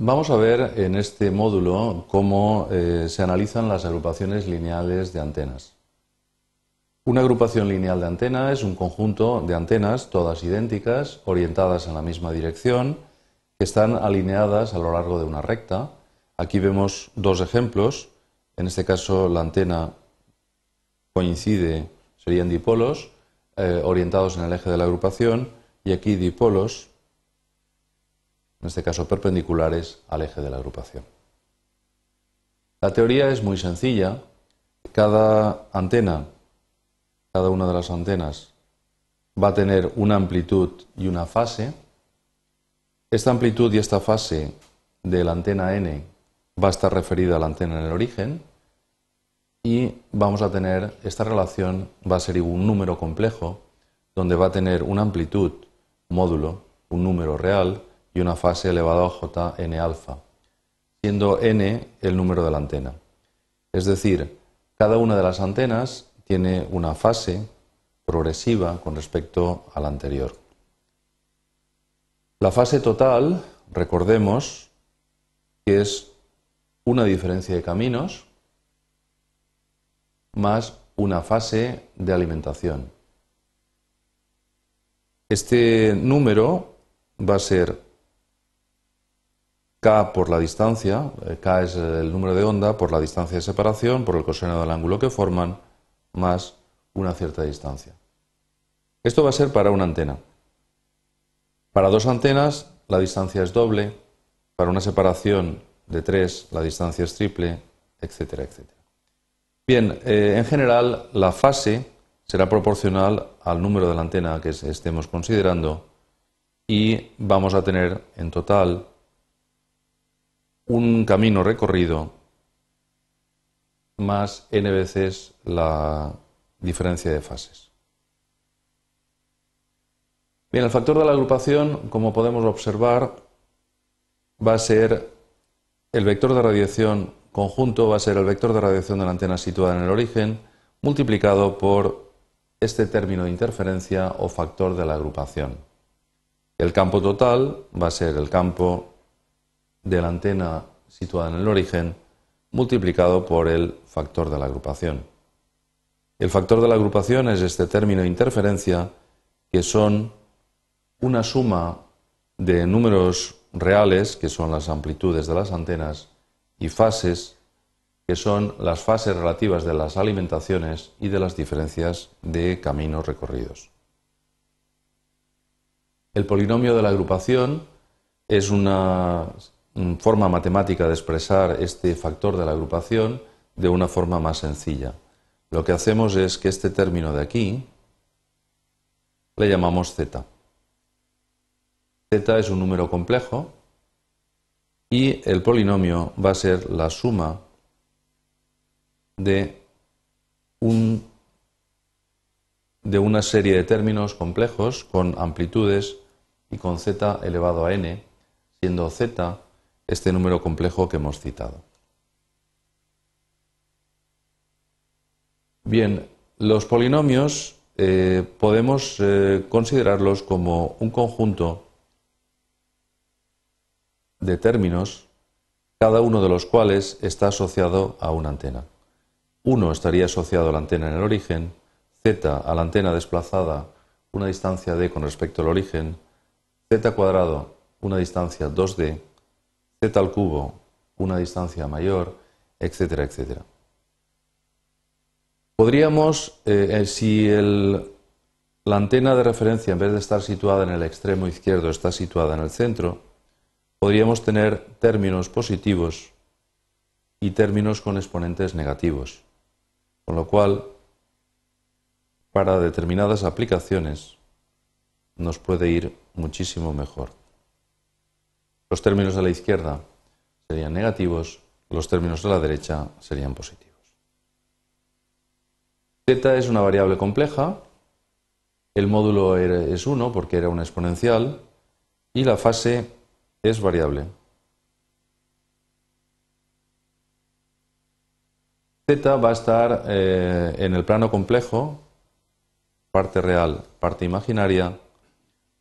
Vamos a ver en este módulo cómo eh, se analizan las agrupaciones lineales de antenas. Una agrupación lineal de antena es un conjunto de antenas, todas idénticas, orientadas en la misma dirección, que están alineadas a lo largo de una recta. Aquí vemos dos ejemplos. En este caso la antena coincide, serían dipolos, eh, orientados en el eje de la agrupación, y aquí dipolos en este caso perpendiculares al eje de la agrupación. La teoría es muy sencilla. Cada antena, cada una de las antenas, va a tener una amplitud y una fase. Esta amplitud y esta fase de la antena N va a estar referida a la antena en el origen y vamos a tener esta relación va a ser un número complejo donde va a tener una amplitud, módulo, un número real y una fase elevada a Jn alfa, siendo n el número de la antena. Es decir, cada una de las antenas tiene una fase progresiva con respecto a la anterior. La fase total, recordemos, que es una diferencia de caminos más una fase de alimentación. Este número va a ser K por la distancia, eh, K es el número de onda por la distancia de separación, por el coseno del ángulo que forman, más una cierta distancia. Esto va a ser para una antena. Para dos antenas la distancia es doble, para una separación de tres la distancia es triple, etcétera, etcétera. Bien, eh, en general la fase será proporcional al número de la antena que estemos considerando y vamos a tener en total un camino recorrido más n veces la diferencia de fases. Bien, el factor de la agrupación, como podemos observar, va a ser el vector de radiación conjunto, va a ser el vector de radiación de la antena situada en el origen, multiplicado por este término de interferencia o factor de la agrupación. El campo total va a ser el campo de la antena situada en el origen multiplicado por el factor de la agrupación. El factor de la agrupación es este término de interferencia que son una suma de números reales, que son las amplitudes de las antenas, y fases, que son las fases relativas de las alimentaciones y de las diferencias de caminos recorridos. El polinomio de la agrupación es una Mm, forma matemática de expresar este factor de la agrupación de una forma más sencilla. Lo que hacemos es que este término de aquí le llamamos z. z es un número complejo y el polinomio va a ser la suma de, un, de una serie de términos complejos con amplitudes y con z elevado a n, siendo z este número complejo que hemos citado. Bien, los polinomios eh, podemos eh, considerarlos como un conjunto de términos, cada uno de los cuales está asociado a una antena. 1 estaría asociado a la antena en el origen, z a la antena desplazada una distancia d con respecto al origen, z cuadrado una distancia 2d z al cubo, una distancia mayor, etcétera, etcétera. Podríamos, eh, eh, si la antena de referencia, en vez de estar situada en el extremo izquierdo, está situada en el centro, podríamos tener términos positivos y términos con exponentes negativos. Con lo cual, para determinadas aplicaciones, nos puede ir muchísimo mejor. Los términos de la izquierda serían negativos, los términos de la derecha serían positivos. Z es una variable compleja, el módulo es 1 porque era una exponencial y la fase es variable. Z va a estar eh, en el plano complejo, parte real, parte imaginaria,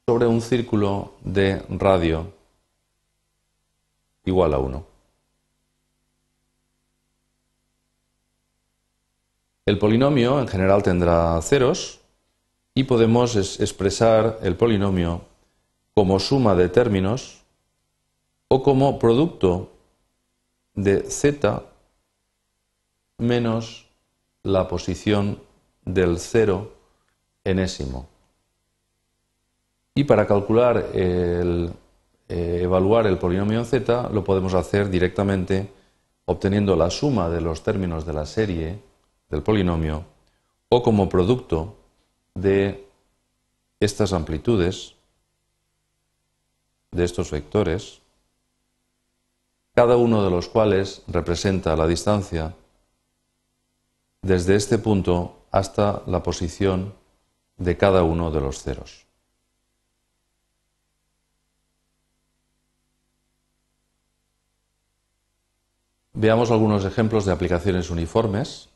sobre un círculo de radio igual a 1. El polinomio en general tendrá ceros y podemos expresar el polinomio como suma de términos o como producto de z menos la posición del cero enésimo. Y para calcular el eh, evaluar el polinomio z lo podemos hacer directamente obteniendo la suma de los términos de la serie del polinomio o como producto de estas amplitudes, de estos vectores, cada uno de los cuales representa la distancia desde este punto hasta la posición de cada uno de los ceros. Veamos algunos ejemplos de aplicaciones uniformes.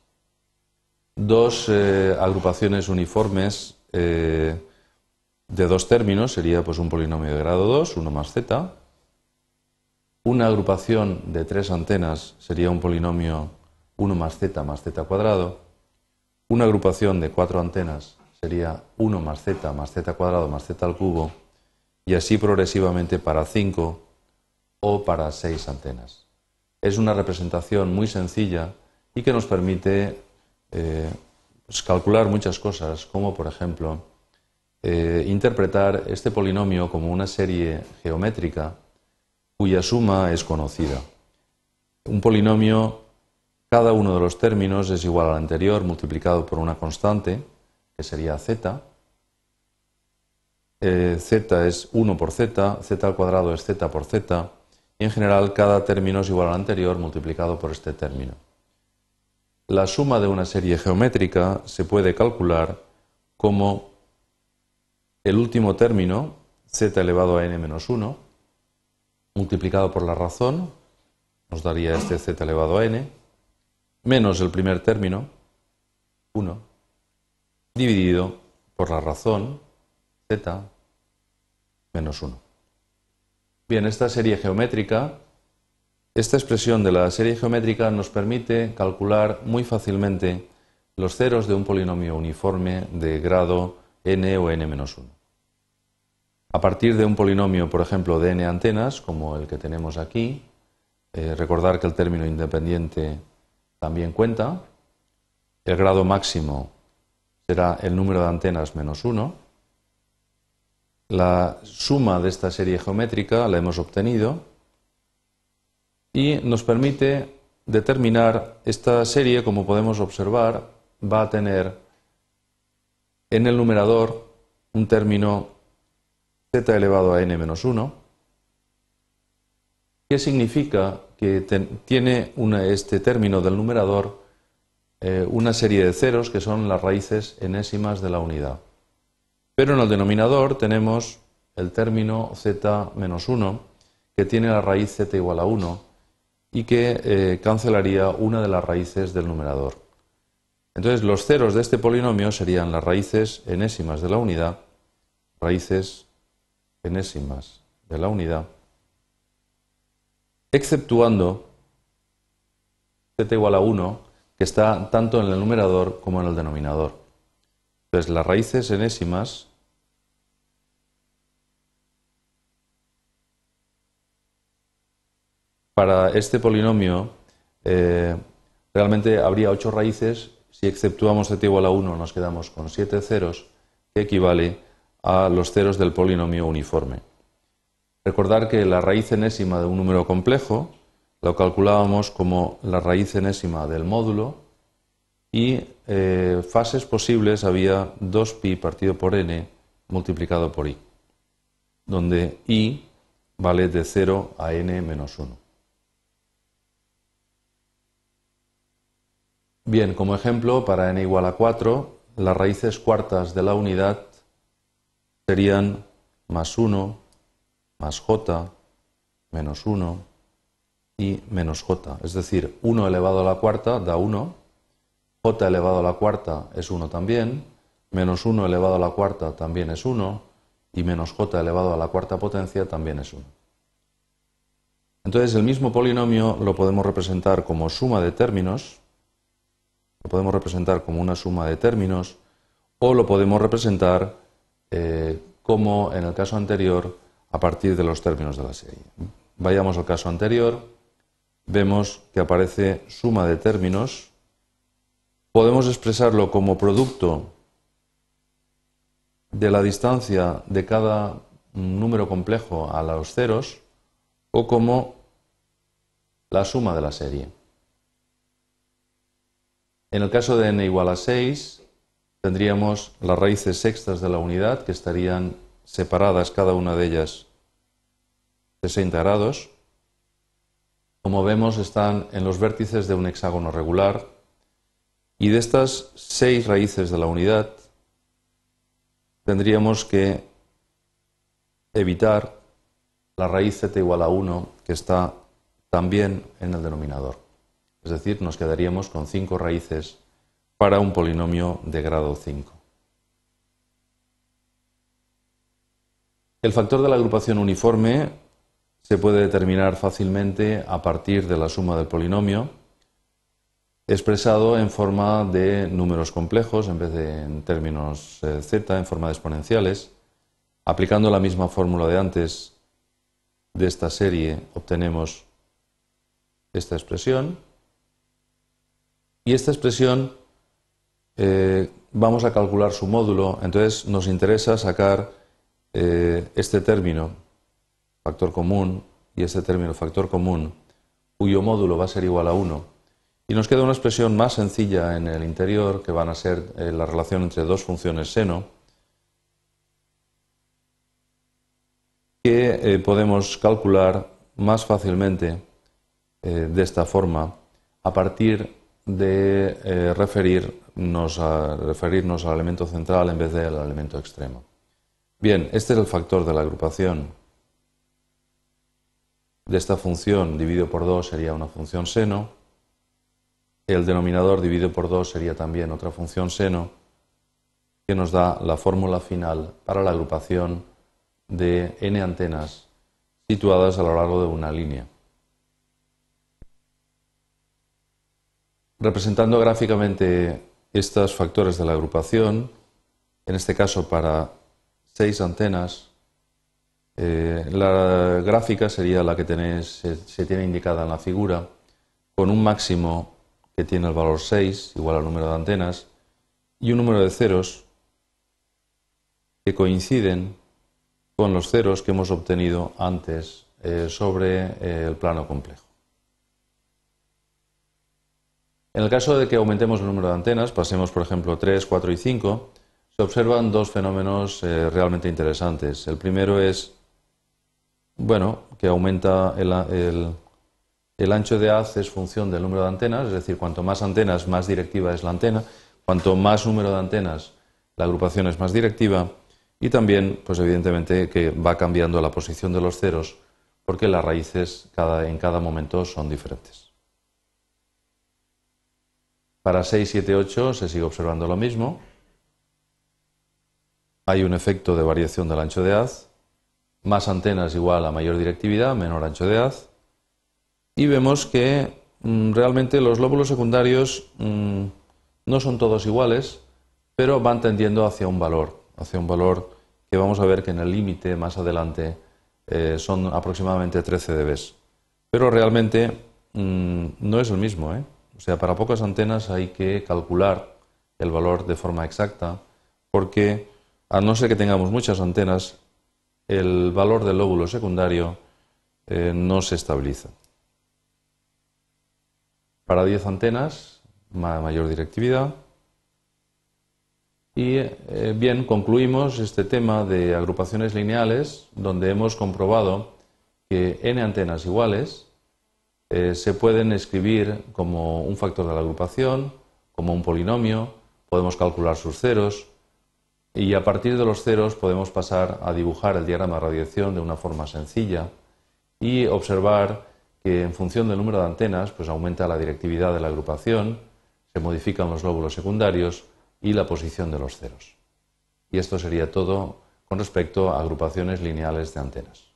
Dos eh, agrupaciones uniformes eh, de dos términos sería pues, un polinomio de grado 2, 1 más z. Una agrupación de tres antenas sería un polinomio 1 más z más z cuadrado. Una agrupación de cuatro antenas sería 1 más z más z cuadrado más z al cubo y así progresivamente para cinco o para seis antenas es una representación muy sencilla y que nos permite eh, pues, calcular muchas cosas, como por ejemplo eh, interpretar este polinomio como una serie geométrica cuya suma es conocida. Un polinomio, cada uno de los términos es igual al anterior multiplicado por una constante, que sería z. Eh, z es 1 por z, z al cuadrado es z por z, en general cada término es igual al anterior multiplicado por este término. La suma de una serie geométrica se puede calcular como el último término, z elevado a n menos 1, multiplicado por la razón, nos daría este z elevado a n, menos el primer término, 1, dividido por la razón, z menos 1. Bien, esta serie geométrica, esta expresión de la serie geométrica nos permite calcular muy fácilmente los ceros de un polinomio uniforme de grado n o n-1. A partir de un polinomio, por ejemplo, de n antenas, como el que tenemos aquí, eh, recordar que el término independiente también cuenta, el grado máximo será el número de antenas menos 1, la suma de esta serie geométrica la hemos obtenido y nos permite determinar esta serie, como podemos observar, va a tener en el numerador un término z elevado a n menos 1, que significa que tiene este término del numerador eh, una serie de ceros que son las raíces enésimas de la unidad. Pero en el denominador tenemos el término z menos 1, que tiene la raíz z igual a 1 y que eh, cancelaría una de las raíces del numerador. Entonces los ceros de este polinomio serían las raíces enésimas de la unidad, raíces enésimas de la unidad, exceptuando z igual a 1, que está tanto en el numerador como en el denominador. Entonces las raíces enésimas para este polinomio eh, realmente habría ocho raíces. Si exceptuamos z igual a 1 nos quedamos con siete ceros, que equivale a los ceros del polinomio uniforme. Recordar que la raíz enésima de un número complejo lo calculábamos como la raíz enésima del módulo y eh, fases posibles había 2pi partido por n multiplicado por i, donde i vale de 0 a n menos 1. Bien, como ejemplo, para n igual a 4, las raíces cuartas de la unidad serían más 1, más j, menos 1 y menos j. Es decir, 1 elevado a la cuarta da 1, j elevado a la cuarta es 1 también, menos 1 elevado a la cuarta también es 1 y menos j elevado a la cuarta potencia también es 1. Entonces el mismo polinomio lo podemos representar como suma de términos, lo podemos representar como una suma de términos o lo podemos representar eh, como en el caso anterior a partir de los términos de la serie. Vayamos al caso anterior, vemos que aparece suma de términos podemos expresarlo como producto de la distancia de cada número complejo a los ceros o como la suma de la serie. En el caso de n igual a 6, tendríamos las raíces sextas de la unidad que estarían separadas cada una de ellas 60 grados. Como vemos, están en los vértices de un hexágono regular y de estas seis raíces de la unidad, tendríamos que evitar la raíz z igual a 1 que está también en el denominador. Es decir, nos quedaríamos con cinco raíces para un polinomio de grado 5. El factor de la agrupación uniforme se puede determinar fácilmente a partir de la suma del polinomio expresado en forma de números complejos en vez de en términos eh, z, en forma de exponenciales. Aplicando la misma fórmula de antes de esta serie, obtenemos esta expresión. Y esta expresión eh, vamos a calcular su módulo, entonces nos interesa sacar eh, este término, factor común, y este término, factor común, cuyo módulo va a ser igual a 1 y nos queda una expresión más sencilla en el interior, que van a ser eh, la relación entre dos funciones seno, que eh, podemos calcular más fácilmente eh, de esta forma a partir de referirnos, a, referirnos al elemento central en vez del elemento extremo. Bien, este es el factor de la agrupación de esta función dividido por 2 sería una función seno el denominador dividido por 2 sería también otra función seno que nos da la fórmula final para la agrupación de n antenas situadas a lo largo de una línea. Representando gráficamente estos factores de la agrupación, en este caso para seis antenas, eh, la gráfica sería la que se, se tiene indicada en la figura, con un máximo tiene el valor 6, igual al número de antenas, y un número de ceros que coinciden con los ceros que hemos obtenido antes eh, sobre eh, el plano complejo. En el caso de que aumentemos el número de antenas, pasemos por ejemplo 3, 4 y 5, se observan dos fenómenos eh, realmente interesantes. El primero es, bueno, que aumenta el el ancho de haz es función del número de antenas, es decir, cuanto más antenas, más directiva es la antena, cuanto más número de antenas, la agrupación es más directiva y también, pues evidentemente, que va cambiando la posición de los ceros porque las raíces en cada momento son diferentes. Para 6, 7, 8 se sigue observando lo mismo. Hay un efecto de variación del ancho de haz. Más antenas igual a mayor directividad, menor ancho de haz y vemos que mm, realmente los lóbulos secundarios mm, no son todos iguales, pero van tendiendo hacia un valor, hacia un valor que vamos a ver que en el límite más adelante eh, son aproximadamente 13 dB. Pero realmente mm, no es el mismo. ¿eh? O sea, para pocas antenas hay que calcular el valor de forma exacta, porque a no ser que tengamos muchas antenas, el valor del lóbulo secundario eh, no se estabiliza para 10 antenas, mayor directividad. Y eh, bien, concluimos este tema de agrupaciones lineales, donde hemos comprobado que n antenas iguales eh, se pueden escribir como un factor de la agrupación, como un polinomio, podemos calcular sus ceros y a partir de los ceros podemos pasar a dibujar el diagrama de radiación de una forma sencilla y observar que en función del número de antenas, pues aumenta la directividad de la agrupación, se modifican los lóbulos secundarios y la posición de los ceros. Y esto sería todo con respecto a agrupaciones lineales de antenas.